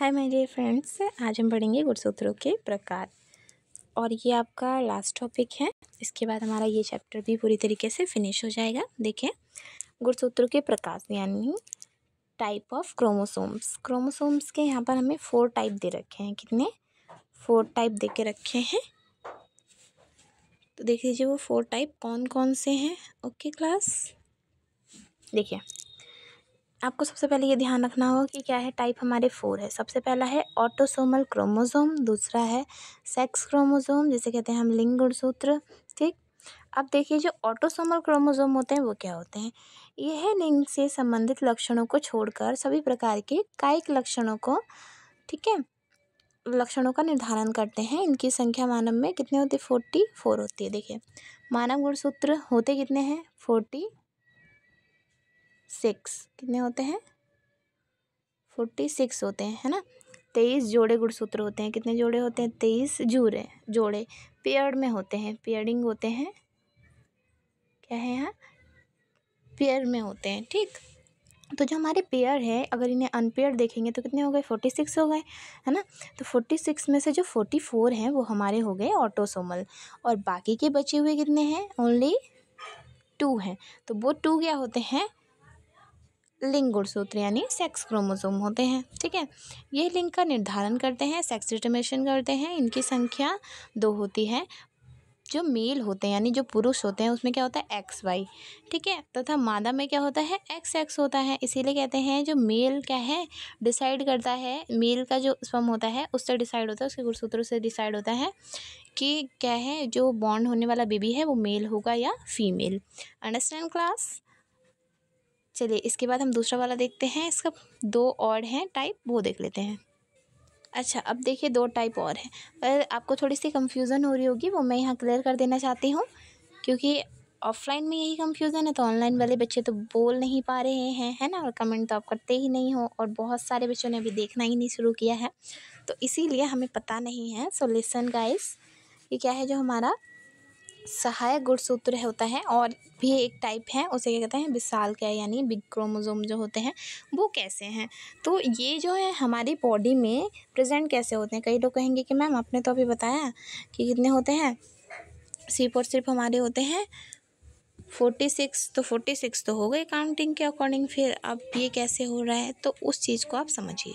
hi my dear friends आज हम पढ़ेंगे गुड़सूत्रों के प्रकार और ये आपका लास्ट टॉपिक है इसके बाद हमारा ये चैप्टर भी पूरी तरीके से फिनिश हो जाएगा देखें गुड़सूत्रों के प्रकार यानी टाइप ऑफ क्रोमोसोम्स क्रोमोसोम्स के यहाँ पर हमें फोर टाइप दे रखे हैं कितने फोर टाइप दे के रखे हैं तो देख लीजिए वो फोर टाइप कौन कौन से हैं ओके क्लास देखिए आपको सबसे पहले ये ध्यान रखना होगा कि क्या है टाइप हमारे फोर है सबसे पहला है ऑटोसोमल क्रोमोसोम दूसरा है सेक्स क्रोमोसोम जिसे कहते हैं हम लिंग गुणसूत्र ठीक अब देखिए जो ऑटोसोमल क्रोमोसोम होते हैं वो क्या होते हैं यह लिंग से संबंधित लक्षणों को छोड़कर सभी प्रकार के कायिक लक्षणों को ठीक है लक्षणों का निर्धारण करते हैं इनकी संख्या मानव में कितने होती है फोर्टी फोर होती है देखिए मानव गुणसूत्र होते कितने हैं फोर्टी सिक्स कितने होते हैं फोर्टी सिक्स होते हैं है ना तेईस जोड़े गुणसूत्र होते हैं कितने जोड़े होते हैं तेईस जूड़े जोड़े पेयर में होते हैं पेयरिंग होते हैं क्या है यहाँ पेयर में होते हैं ठीक तो जो हमारे पेयर हैं अगर इन्हें अनपेयर देखेंगे तो कितने हो गए फोर्टी सिक्स हो गए है ना तो फोर्टी सिक्स में से जो फोर्टी फोर हैं वो हमारे हो गए ऑटोसोमल और बाकी के बचे हुए कितने हैं ओनली टू हैं तो वो टू क्या होते हैं लिंग गुणसूत्र यानी सेक्स क्रोमोसोम होते हैं ठीक है ये लिंग का निर्धारण करते हैं सेक्स डिटर्मेशन करते हैं इनकी संख्या दो होती है जो मेल होते हैं यानी जो पुरुष होते हैं उसमें क्या होता है एक्स वाई ठीक है तथा मादा में क्या होता है एक्स एक्स होता है इसीलिए कहते हैं जो मेल क्या है डिसाइड करता है मेल का जो स्वम होता है उससे डिसाइड होता है उसके गुणसूत्रों से डिसाइड होता है कि क्या है जो बॉन्ड होने वाला बेबी है वो मेल होगा या फीमेल अंडरस्टैंड क्लास चलिए इसके बाद हम दूसरा वाला देखते हैं इसका दो और हैं टाइप वो देख लेते हैं अच्छा अब देखिए दो टाइप और हैं पर आपको थोड़ी सी कंफ्यूजन हो रही होगी वो मैं यहाँ क्लियर कर देना चाहती हूँ क्योंकि ऑफलाइन में यही कंफ्यूजन है तो ऑनलाइन वाले बच्चे तो बोल नहीं पा रहे हैं है ना और कमेंट तो आप करते ही नहीं हो और बहुत सारे बच्चों ने अभी देखना ही नहीं शुरू किया है तो इसीलिए हमें पता नहीं है सो लेसन गाइस ये क्या है जो हमारा सहायक गुणसूत्र होता है और भी एक टाइप है उसे क्या कहते हैं विशाल क्या यानी बिग क्रोमोजोम जो होते हैं वो कैसे हैं तो ये जो है हमारी बॉडी में प्रेजेंट कैसे होते हैं कई लोग कहेंगे कि मैम आपने तो अभी बताया कि कितने होते हैं सिर्फ और सिर्फ हमारे होते हैं फोर्टी सिक्स तो फोर्टी सिक्स तो हो गए काउंटिंग के अकॉर्डिंग फिर अब ये कैसे हो रहा है तो उस चीज़ को आप समझिए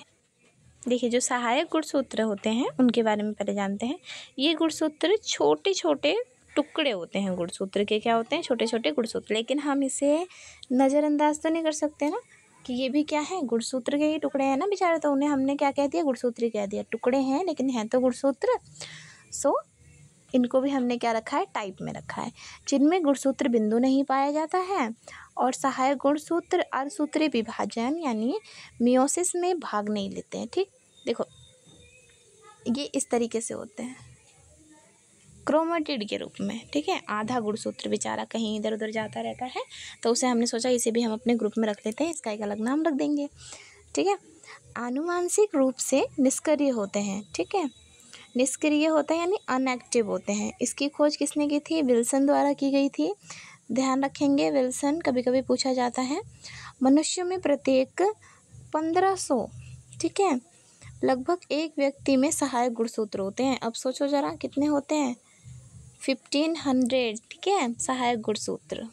देखिए जो सहायक गुणसूत्र होते हैं उनके बारे में पहले जानते हैं ये गुणसूत्र छोटे छोटे टुकड़े होते हैं गुड़सूत्र के क्या होते हैं छोटे छोटे गुड़सूत्र लेकिन हम इसे नज़रअंदाज तो नहीं कर सकते ना कि ये भी क्या है गुड़सूत्र के ही टुकड़े हैं ना बेचारे तो उन्हें हमने क्या कह दिया गुड़सूत्र कह दिया टुकड़े हैं लेकिन हैं तो गुड़सूत्र सो इनको भी हमने क्या रखा है टाइप में रखा है जिनमें गुणसूत्र बिंदु नहीं पाया जाता है और सहायक गुणसूत्र अर्धसूत्र विभाजन यानी मियोसिस में भाग नहीं लेते हैं ठीक देखो ये इस तरीके से होते हैं क्रोमेटिड के रूप में ठीक है आधा गुणसूत्र बेचारा कहीं इधर उधर जाता रहता है तो उसे हमने सोचा इसे भी हम अपने ग्रुप में रख लेते हैं इसका एक अलग नाम रख देंगे ठीक है आनुवांशिक रूप से निष्क्रिय होते हैं ठीक है निष्क्रिय होते हैं यानी अनएक्टिव होते हैं इसकी खोज किसने की थी विल्सन द्वारा की गई थी ध्यान रखेंगे विल्सन कभी कभी पूछा जाता है मनुष्य में प्रत्येक पंद्रह सौ ठीक है लगभग एक व्यक्ति में सहायक गुणसूत्र होते हैं अब सोचो ज़रा कितने होते हैं फिफ्टीन हंड्रेड ठीक है सहायक गुणसूत्र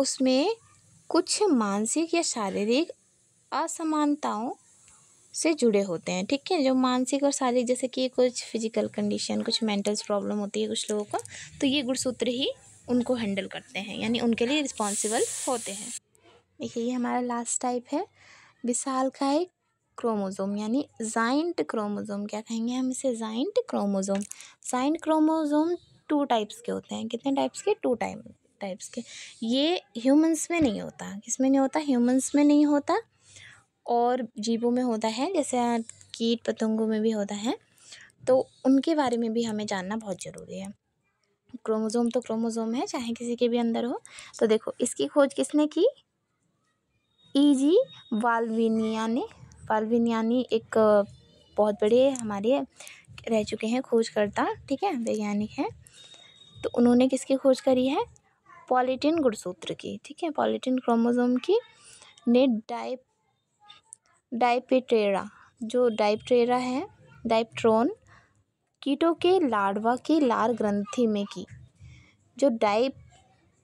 उसमें कुछ मानसिक या शारीरिक असमानताओं से जुड़े होते हैं ठीक है जो मानसिक और शारीरिक जैसे कि कुछ फिजिकल कंडीशन कुछ मेंटल प्रॉब्लम होती है कुछ लोगों को तो ये गुणसूत्र ही उनको हैंडल करते हैं यानी उनके लिए रिस्पॉन्सिबल होते हैं देखिए ये हमारा लास्ट टाइप है विशाल का एक क्रोमोज़ोम यानी जाइंट क्रोमोज़ोम क्या कहेंगे हम इसे giant chromosome giant chromosome two types के होते हैं कितने टाइप्स के टू टाइम टाइप्स के ये ह्यूमंस में नहीं होता किस में नहीं होता ह्यूमंस में नहीं होता और जीवों में होता है जैसे कीट पतंगों में भी होता है तो उनके बारे में भी हमें जानना बहुत ज़रूरी है क्रोमोज़ोम तो क्रोमोज़ोम है चाहे किसी के भी अंदर हो तो देखो इसकी खोज किसने की ई जी वाल्विनिया ने पाल विज्ञानी एक बहुत बड़े हमारे रह चुके हैं खोजकर्ता ठीक है वैज्ञानिक हैं तो उन्होंने किसकी खोज करी है पॉलिटिन गुणसूत्र की ठीक है पॉलिटिन क्रोमोजोम की ने डाइ डाइपिटेरा जो डाइपटेरा है डाइप्ट्रोन कीटों के लाडवा की लार ग्रंथि में की जो डाइप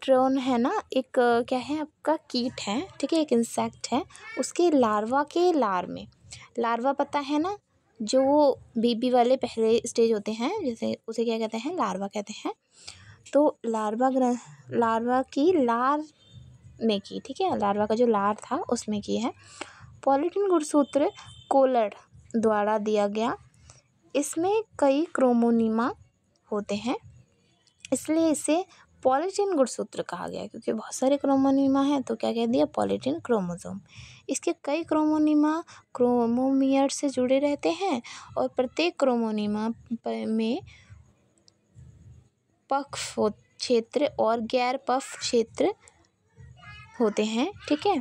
ड्रोन है ना एक क्या है आपका कीट है ठीक है एक इंसेक्ट है उसके लार्वा के लार में लार्वा पता है ना जो बेबी वाले पहले स्टेज होते हैं जैसे उसे क्या कहते हैं लार्वा कहते हैं तो लार्वा ग्र लार्वा की लार में की ठीक है लार्वा का जो लार था उसमें की है पॉलिटिन गुणसूत्र कोलर द्वारा दिया गया इसमें कई क्रोमोनीमा होते हैं इसलिए इसे पॉलिटिन गुणसूत्र कहा गया क्योंकि बहुत सारे क्रोमोनीमा हैं तो क्या कह दिया पॉलिटिन क्रोमोसोम इसके कई क्रोमोनीमा क्रोमोमियर से जुड़े रहते हैं और प्रत्येक क्रोमोनीमा में पक्ष क्षेत्र और गैर पफ क्षेत्र होते हैं ठीक है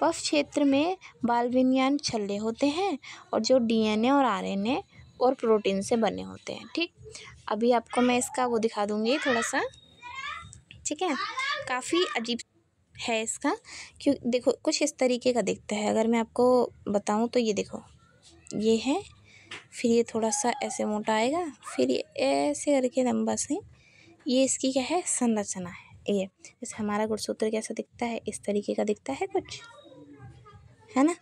पफ क्षेत्र में बाल विज्ञान छल्ले होते हैं और जो डीएनए और आरएनए और प्रोटीन से बने होते हैं ठीक अभी आपको मैं इसका वो दिखा दूँगी थोड़ा सा ठीक है काफ़ी अजीब है इसका क्यों देखो कुछ इस तरीके का दिखता है अगर मैं आपको बताऊं तो ये देखो ये है फिर ये थोड़ा सा ऐसे मोटा आएगा फिर ये ऐसे करके लंबा से ये इसकी क्या है संरचना है ये जैसे हमारा गुड़सूत्र कैसा दिखता है इस तरीके का दिखता है कुछ है ना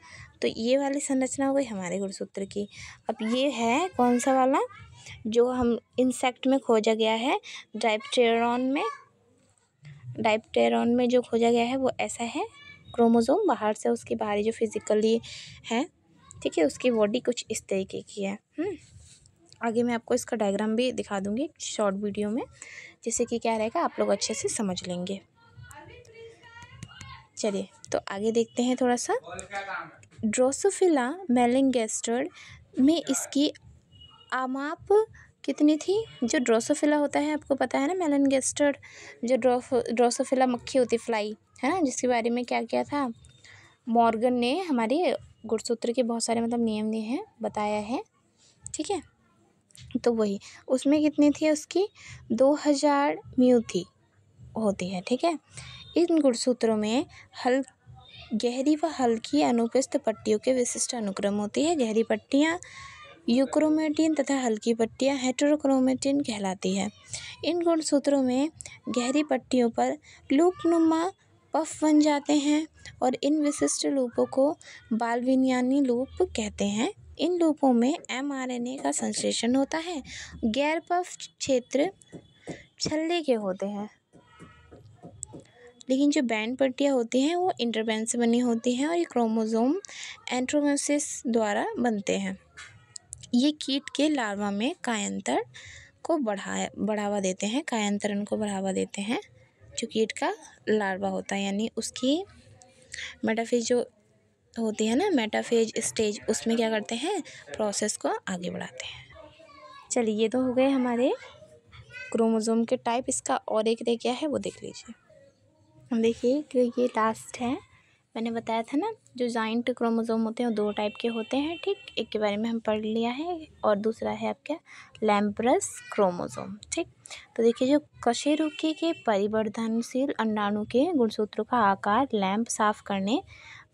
तो ये वाली संरचना हो गई हमारे गुड़सूत्र की अब ये है कौन सा वाला जो हम इंसेक्ट में खोजा गया है ड्राइपटेरॉन में डाइपटेरॉन में जो खोजा गया है वो ऐसा है क्रोमोज़ोम बाहर से उसकी बाहरी जो फिज़िकली है ठीक है उसकी बॉडी कुछ इस तरीके की है हम्म, आगे मैं आपको इसका डायग्राम भी दिखा दूँगी शॉर्ट वीडियो में जिससे कि क्या रहेगा आप लोग अच्छे से समझ लेंगे चलिए तो आगे देखते हैं थोड़ा सा ड्रोसोफिला मेलिंगेस्टर्ड में इसकी आमाप कितनी थी जो ड्रोसोफिला होता है आपको पता है ना मेलन गेस्टर्ड जो ड्रोफ ड्रोसोफिला मक्खी होती फ्लाई है ना जिसके बारे में क्या किया था मॉर्गन ने हमारे गुड़सूत्र के बहुत सारे मतलब नियम दिए हैं बताया है ठीक है तो वही उसमें कितनी थी उसकी दो हज़ार म्यू थी होती है ठीक है इन गुड़सूत्रों में हल गहरी व हल्की अनुपस्थ पट्टियों के विशिष्ट अनुक्रम होती है गहरी पट्टियाँ यूक्रोमेटिन तथा हल्की पट्टियाँ हेट्रोक्रोमेटिन कहलाती है इन गुणसूत्रों में गहरी पट्टियों पर लूपनुमा पफ बन जाते हैं और इन विशिष्ट लूपों को बालविनियानी लूप कहते हैं इन लूपों में एमआरएनए का संश्लेषण होता है गैर पफ क्षेत्र छल्ले के होते हैं लेकिन जो बैंड पट्टियाँ होती हैं वो इंटरबैंड से बनी होती हैं और ये क्रोमोज़ोम एंट्रोमोसिस द्वारा बनते हैं ये कीट के लार्वा में कायंतर को बढ़ाया बढ़ावा देते हैं कायांतरण को बढ़ावा देते हैं जो कीट का लार्वा होता है यानी उसकी मेटाफेज जो होती है ना मेटाफेज स्टेज उसमें क्या करते हैं प्रोसेस को आगे बढ़ाते हैं चलिए ये तो हो गए हमारे क्रोमोज़ोम के टाइप इसका और एक रह गया है वो देख लीजिए देखिए ये लास्ट है मैंने बताया था ना जो जॉइंट क्रोमोज़ोम होते हैं दो टाइप के होते हैं ठीक एक के बारे में हम पढ़ लिया है और दूसरा है आपका लैम्ब्रस क्रोमोज़ोम ठीक तो देखिए जो कशेरुके के परिवर्धनशील अंडाणु के गुणसूत्रों का आकार लैम्प साफ करने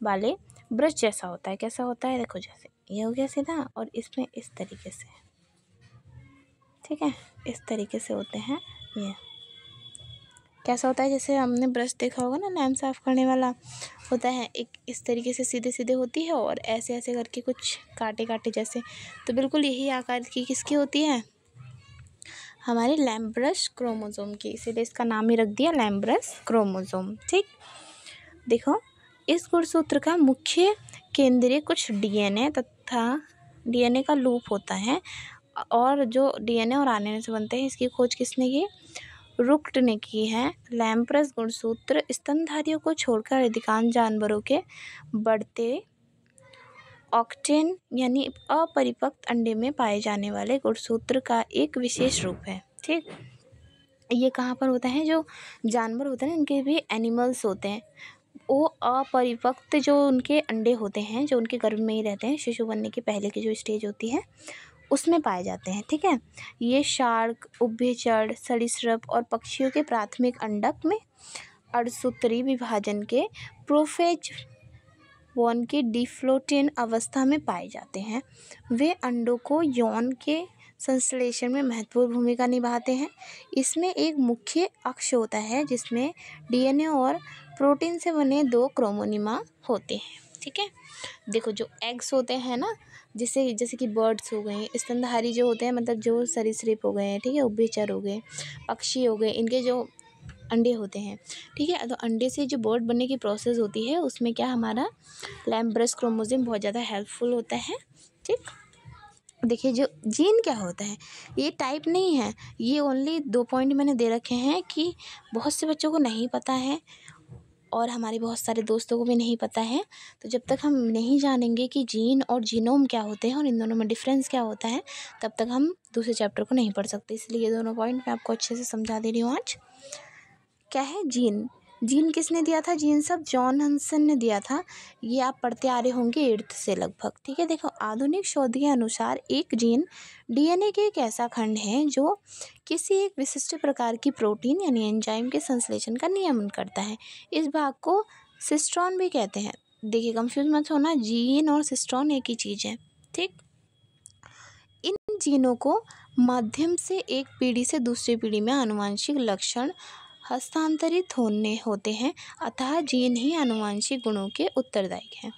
वाले ब्रश जैसा होता है कैसा होता है देखो जैसे ये हो गया सीधा और इसमें इस तरीके से ठीक है इस तरीके से होते हैं ये कैसा होता है जैसे हमने ब्रश देखा होगा ना नैम साफ़ करने वाला होता है एक इस तरीके से सीधे सीधे होती है और ऐसे ऐसे करके कुछ काटे काटे जैसे तो बिल्कुल यही आकार की किसकी होती है हमारे लैम्ब्रश ब्रश क्रोमोज़ोम की इसीलिए इसका नाम ही रख दिया लैम्ब्रश ब्रश क्रोमोज़ोम ठीक देखो इस गुणसूत्र का मुख्य केंद्रीय कुछ डीएनए तथा डीएनए का लूप होता है और जो डीएनए और आरएनए से बनते हैं इसकी खोज किसने की रुक्ट ने की है लैम्प्रस गुणसूत्र स्तनधारियों को छोड़कर अधिकांश जानवरों के बढ़ते ऑक्टेन यानी अपरिपक्व अंडे में पाए जाने वाले गुणसूत्र का एक विशेष रूप है ठीक ये कहाँ पर होता है जो जानवर होते हैं उनके भी एनिमल्स होते हैं वो अपरिपक्त जो उनके अंडे होते हैं जो उनके गर्भ में ही रहते हैं शिशु बनने के पहले की जो स्टेज होती है उसमें पाए जाते हैं ठीक है ये शार्क उभयचर सरीसृप और पक्षियों के प्राथमिक अंडक में अड़सूत्री विभाजन के प्रोफेज वन के डिफ्लोटिन अवस्था में पाए जाते हैं वे अंडों को यौन के संश्लेषण में महत्वपूर्ण भूमिका निभाते हैं इसमें एक मुख्य अक्ष होता है जिसमें डीएनए और प्रोटीन से बने दो क्रोमोनिमा होते हैं ठीक है देखो जो एग्स होते हैं ना जैसे जैसे कि बर्ड्स हो गए स्तनधारी जो होते हैं मतलब जो सरीसृप हो गए हैं ठीक है उभेचर हो गए पक्षी हो गए इनके जो अंडे होते हैं ठीक है तो अंडे से जो बर्ड बनने की प्रोसेस होती है उसमें क्या हमारा लैम्ब्रस क्रोमोजिम बहुत ज़्यादा हेल्पफुल होता है ठीक देखिए जो जीन क्या होता है ये टाइप नहीं है ये ओनली दो पॉइंट मैंने दे रखे हैं कि बहुत से बच्चों को नहीं पता है और हमारे बहुत सारे दोस्तों को भी नहीं पता है तो जब तक हम नहीं जानेंगे कि जीन और जीनोम क्या होते हैं और इन दोनों में डिफ़रेंस क्या होता है तब तक हम दूसरे चैप्टर को नहीं पढ़ सकते इसलिए ये दोनों पॉइंट मैं आपको अच्छे से समझा दे रही हूँ आज क्या है जीन जीन किसने दिया था जीन सब जॉन हंसन ने दिया था ये आप पढ़ते आ रहे होंगे एर्थ से लगभग ठीक है देखो आधुनिक शोध के अनुसार एक जीन डीएनए के एक ऐसा खंड है जो किसी एक विशिष्ट प्रकार की प्रोटीन यानी एंजाइम के संश्लेषण का नियमन करता है इस भाग को सिस्ट्रॉन भी कहते हैं देखिए कंफ्यूज मत होना जीन और सिस्ट्रॉन एक ही चीज़ है ठीक इन जीनों को माध्यम से एक पीढ़ी से दूसरी पीढ़ी में आनुवांशिक लक्षण हस्तांतरित होने होते हैं अतः जीन ही अनुवांशिक गुणों के उत्तरदायी हैं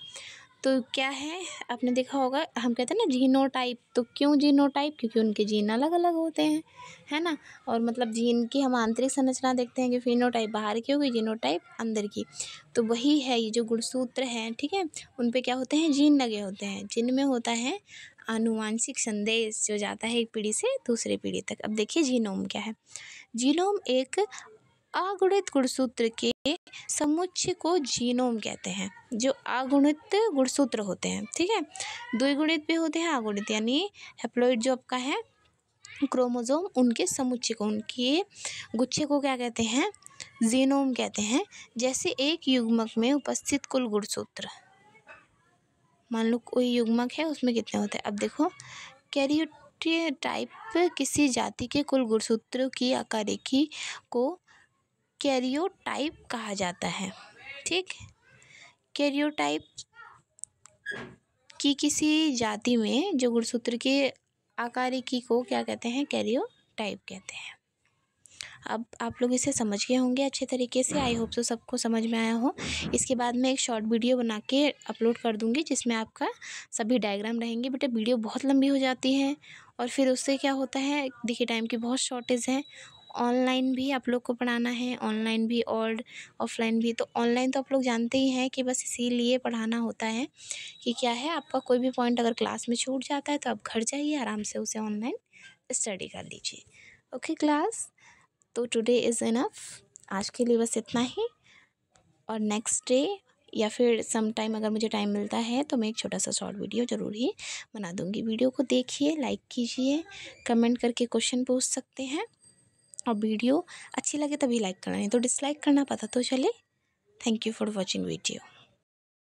तो क्या है आपने देखा होगा हम कहते हैं ना जीनो टाइप तो क्यों जीनो टाइप क्योंकि उनके जीन अलग अलग होते हैं है ना और मतलब जीन की हम आंतरिक संरचना देखते हैं कि फिनो टाइप बाहर की होगी जीनो टाइप अंदर की तो वही है ये जो गुणसूत्र हैं ठीक है उन पर क्या होते हैं जीन लगे होते हैं जिनमें होता है आनुवांशिक संदेश जो जाता है एक पीढ़ी से दूसरे पीढ़ी तक अब देखिए जीनोम क्या है जीनोम एक अगुणित गुणसूत्र के समुच्चय को जीनोम कहते हैं जो अगुणित गुणसूत्र होते हैं ठीक है द्विगुणित भी होते हैं अगुणित यानी हेप्लोइड जो आपका है क्रोमोजोम उनके समुच्चय को उनके गुच्छे को क्या कहते हैं जीनोम कहते हैं जैसे एक युग्मक में उपस्थित कुल गुणसूत्र मान लो कोई युग्मक है उसमें कितने होते हैं अब देखो कैरियोटाइप टाइप किसी जाति के कुल गुणसूत्र की आकारेखी को कैरियोटाइप कहा जाता है ठीक कैरियोटाइप की किसी जाति में जो गुणसूत्र के आकारिकी को क्या कहते हैं कैरियोटाइप कहते हैं अब आप लोग इसे समझ गए होंगे अच्छे तरीके से आई होप सो सबको समझ में आया हो इसके बाद मैं एक शॉर्ट वीडियो बना के अपलोड कर दूंगी जिसमें आपका सभी डायग्राम रहेंगे बेटा वीडियो बहुत लंबी हो जाती है और फिर उससे क्या होता है देखिए टाइम की बहुत शॉर्टेज है ऑनलाइन भी आप लोग को पढ़ाना है ऑनलाइन भी और ऑफ़लाइन भी तो ऑनलाइन तो आप लोग जानते ही हैं कि बस इसीलिए पढ़ाना होता है कि क्या है आपका कोई भी पॉइंट अगर क्लास में छूट जाता है तो आप घर जाइए आराम से उसे ऑनलाइन स्टडी कर लीजिए ओके क्लास तो टुडे इज़ इनफ आज के लिए बस इतना ही और नेक्स्ट डे या फिर सम टाइम अगर मुझे टाइम मिलता है तो मैं एक छोटा सा शॉर्ट वीडियो ज़रूर ही बना दूँगी वीडियो को देखिए लाइक कीजिए कमेंट करके क्वेश्चन पूछ सकते हैं और वीडियो अच्छी लगे तभी लाइक करना नहीं तो डिसलाइक करना पता तो चले thank you for watching video